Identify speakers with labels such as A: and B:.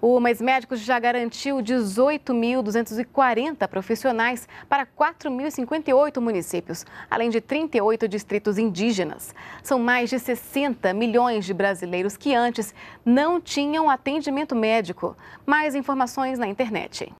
A: O Mais Médicos já garantiu 18.240 profissionais para 4.058 municípios, além de 38 distritos indígenas. São mais de 60 milhões de brasileiros que antes não tinham atendimento médico. Mais informações na internet.